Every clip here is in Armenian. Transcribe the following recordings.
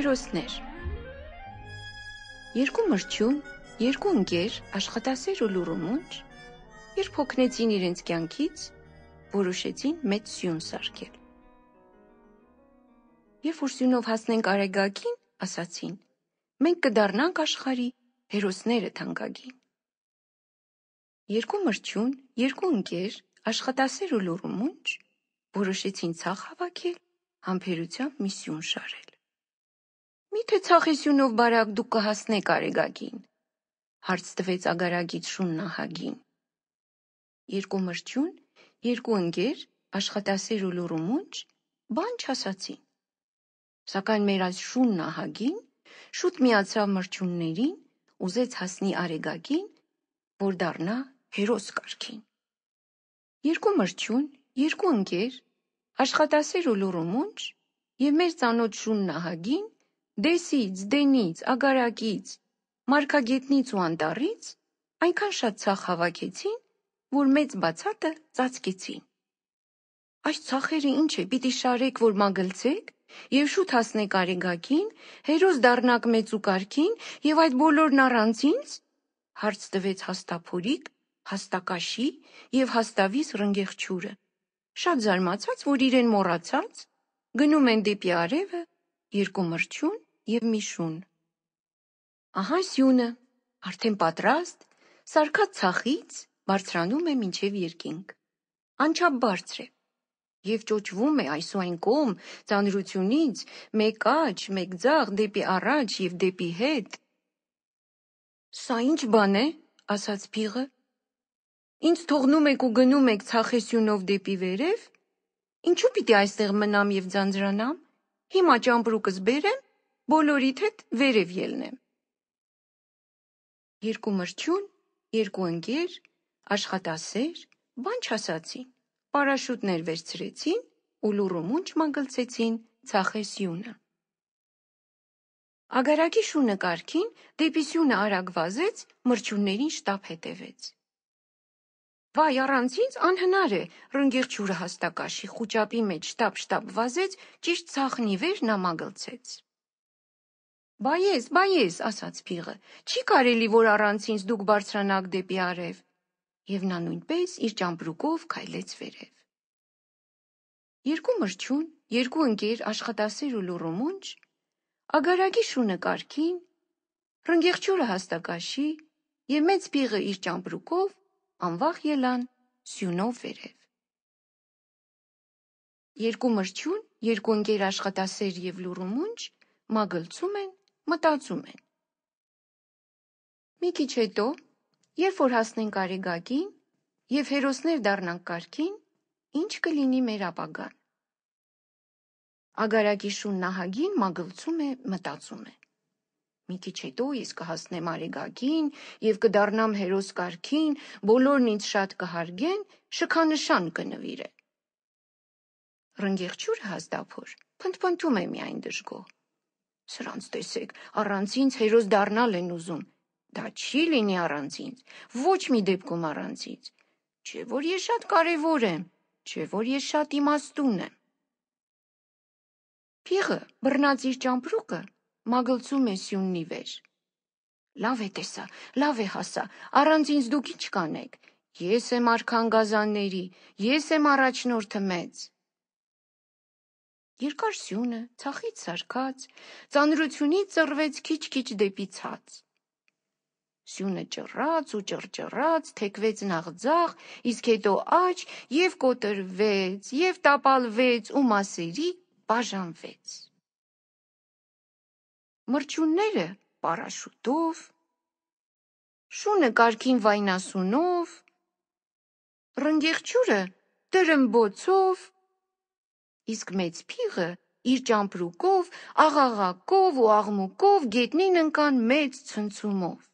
հերոսներ։ Երկու մրջյուն, երկու ընկեր, աշխատասեր ու լուրումունջ, երբ հոգնեցին իրենց կյանքից, որոշեցին մեծ սյուն սարքել։ Երբ որ սյունով հասնենք Արեգակին, ասացին. մենք կդառնանք աշխարի հերոսները թանկագին։ Երկու մրջյուն, երկու ընկեր, աշխատասեր ու լուրումունջ որոշեցին ցախ հավաքել, համբերությամբ միսիոն շարել։ Մի՞թե ցախեսյունով բարակ դուք կհասնեք Արեգակին,- հարց տվեց ագարակից շուն նահագին: Երկու մրջյուն, երկու ընկեր, աշխատասեր ու լուռ ու մունջ, բան չասացին, սակայն մեր այս շուն նահագին շուտ միացավ մրջյուններին, ուզեց հասնի Արեգակին, որ դառնա հերոս կարգին: Երկու մրջյուն, երկու ընկեր, աշխատասեր ու լուռ ու մունջ և մեր ծանոթ շուն նահագին դեսից, դենից, ագարակից, մարգագետնից ու անտառից այնքան շատ ցախ հավաքեցին, որ մեծ բացատը ծածկեցին։ Այս ցախերը ինչ է, պիտի շարեք, որ մագլցեք, եւ շուտ հասնեք արեգակին, հերոս դառնակ մեծ ու կարքին եւ այդ բոլորն առանց ինձ հարց տվեց հաստափորիկ, հաստակաշի եւ հաստավիս ռնգեղչուրը։ Շատ զարմացած, որ իրեն մոռացած, գնում են դեպի արևը, երկու մրջուն և մի շուն։ Ահա սյունը, արդեն պատրաստ, սարքած ցախից բարձրանում է մինչև երկինք։ Անչափ բարձր է և ճոճվում է այս ու այն կողմ ծանրությունից մեկ աջ, մեկ ձախ դեպի առաջ և դեպի հետ։ «Սա ի՞նչ բան է,- ասաց փիղը,- ինձ թողնում եք ու գնում եք ցախեսյունով դեպի վերև։ Ինչո՞ւ պիտի այստեղ մնամ և ձանձրանամ։ Հիմա ճամպրուկս բերեմ բոլորիդ հետ վերև ելնեմ։ Երկու մրջուն, երկու ընկեր, աշխատասեր, բան չասացին։ Պարաշուտներ վերցրեցին ու լուրու մունչ մագլցեցին ցախես յունը։ Ագարակի շունը կարքին դեպի սյունը արագ վազեց, մրջուններին շտապ հետևեց։ Վայ առանց ինձ անհնար է ռնգիր ջուրը հաստակաշի խոճապի մեջ շտապ շտապ վազեց ճիշտ ցախնի վեր նամագլցեց Բա ես, բա ես, ասաց փիղը, չի կարելի, որ առանց ինձ դուք բարձրանաք դեպի արև։ Եվ նա նույնպես իր ճամբրուկով քայլեց վերև։ Երկու մրջուն, երկու ընկեր աշխատասեր ու լուրումունջ, ագարակի շունը կարքին, ռնգեղջուրը հաստակաշի և մեծ պիղը իր ճամբրուկով անվախ ելան սյունով վերև։ Երկու մրջուն, երկու ընկեր աշխատասեր և լուրումունջ մագլցում են մտածում են։ Մի քիչ հետո, երբ որ հասնենք Արեգակին և հերոսներ դառնանք կարգին, ի՞նչ կլինի մեր ապագան։ Ագարակի շուն նահագին մագլցում է, մտածում է։ Մի քիչ հետո ես կհասնեմ Արեգակին եւ կդառնամ հերոս կարգին, բոլորն ինձ շատ կհարգեն, շքանշան կնվիրե։ Ռնգեղջուրը հազդափոր փնթփնթում է միայն դժգոհ։ Սրանց տեսեք, առանց ինձ հերոս դառնալ են ուզում։ Դա չի լինի առանց ինձ, ոչ մի դեպքում առանց ինձ։ Չէ որ ես շատ կարևոր եմ, չէ որ ես շատ իմաստուն եմ։ Փիղը բռնած իր ճամպրուկը մագլցում է սյուննի վեր։ Լավ է տեսա, լավ է հասա, առանց ինձ դուք ինչ կանեք։ Ես եմ արքան գազանների, ես եմ առաջնորդը մեծ։ Երկար սյունը, ցախից սարկած, ծանրությունից ծռվեց քիչ-քիչ դեպի ցած։ Սյունը ճռած ու ճռճռած, թեքվեց նախձախ, իսկ հետո աջ եւ կոտրվեց, եւ տապալվեց ու մասերի բաժանվեց։ Մրջունները պարաշուտով, շունը կարքին վայնասունով, ռնգեղջուրը դրմբոցով իսկ մեծ փիղը իր ճամպրուկով, աղաղակով ու աղմուկով գետնին ընկան մեծ ցնցումով։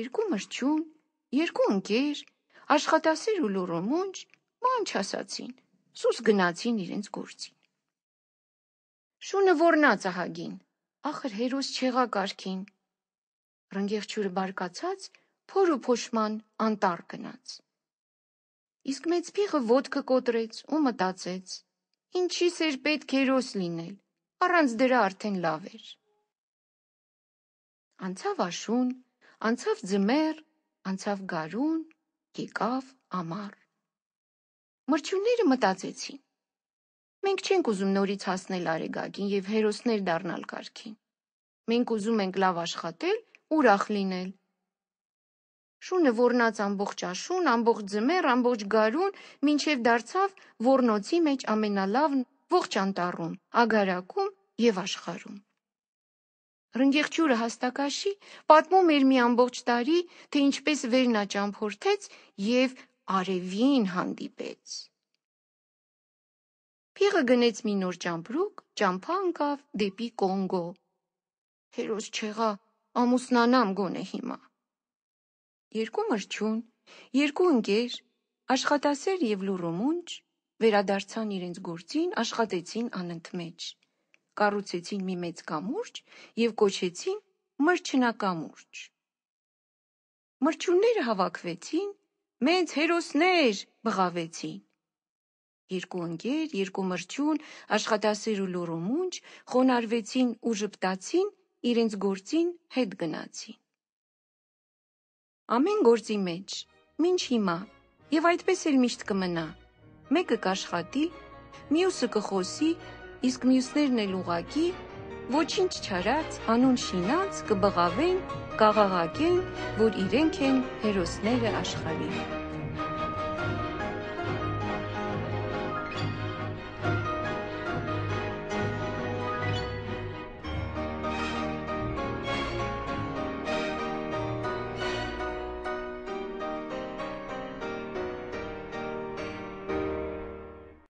Երկու մրջուն, երկու ընկեր, աշխատասեր ու լորոմունջ մանչ ասացին, սուս գնացին իրենց գործին։ Շունը ворնա ծահագին, ախր հերոս չեղա կարքին։ Ռնգեղջուրը բարկացած, փոր ու փոշման անտար գնաց։ Իսկ մեծ փիղը ոտքը կոտրեց ու մտածեց. ինչիս էր պետք հերոս լինել, առանց դրա արդեն լավ էր։ Անցավ աշուն, անցավ ձմեռ, անցավ գարուն, եկավ ամառ։ Մրջյունները մտածեցին. Մենք չենք ուզում նորից հասնել Արեգակին եւ հերոսներ դառնալ կարգին։ Մենք ուզում ենք լավ աշխատել, ուրախ լինել Շունը ոռնաց ամբողջ աշուն, ամբողջ ձմեռ, ամբողջ գարուն, մինչև դարձավ ոռնոցի մեջ ամենալավն ողջ անտառում, ագարակում եւ աշխարում։ Ռնգեղջուրը հաստակաշի պատմում էր մի ամբողջ տարի, թե ինչպես վերնա ճամփորդեց եւ արևին հանդիպեց։ Փիղը գնեց մի նոր ճամբրուկ, ճամփա ընկավ դեպի Կոնգո։ Հերոս չեղա, ամուսնանամ գոնե հիմա երկու մրջուն, երկու ընկեր, աշխատասեր եւ լուրու մունջ վերադարձան իրենց գործին, աշխատեցին անընդմեջ։ Կառուցեցին մի մեծ կամուրջ եւ կոչեցին մրջնակամուրջ։ Մրջունները հավաքվեցին, մեծ հերոսներ բղավեցին։ Երկու ընկեր, երկու մրջուն, աշխատասեր ու լուրու մունջ խոնարհվեցին ու ժպտացին, իրենց գործին հետ գնացին։ Ամեն գործի մեջ, մինչ հիմա, եւ այդպես էլ միշտ կմնա։ Մեկը կաշխատի, մյուսը կխոսի, իսկ մյուսներն էլ ուղակի ոչինչ չարած, անուն շինած կբղավեն, կաղաղակեն, որ իրենք են հերոսները աշխարհի։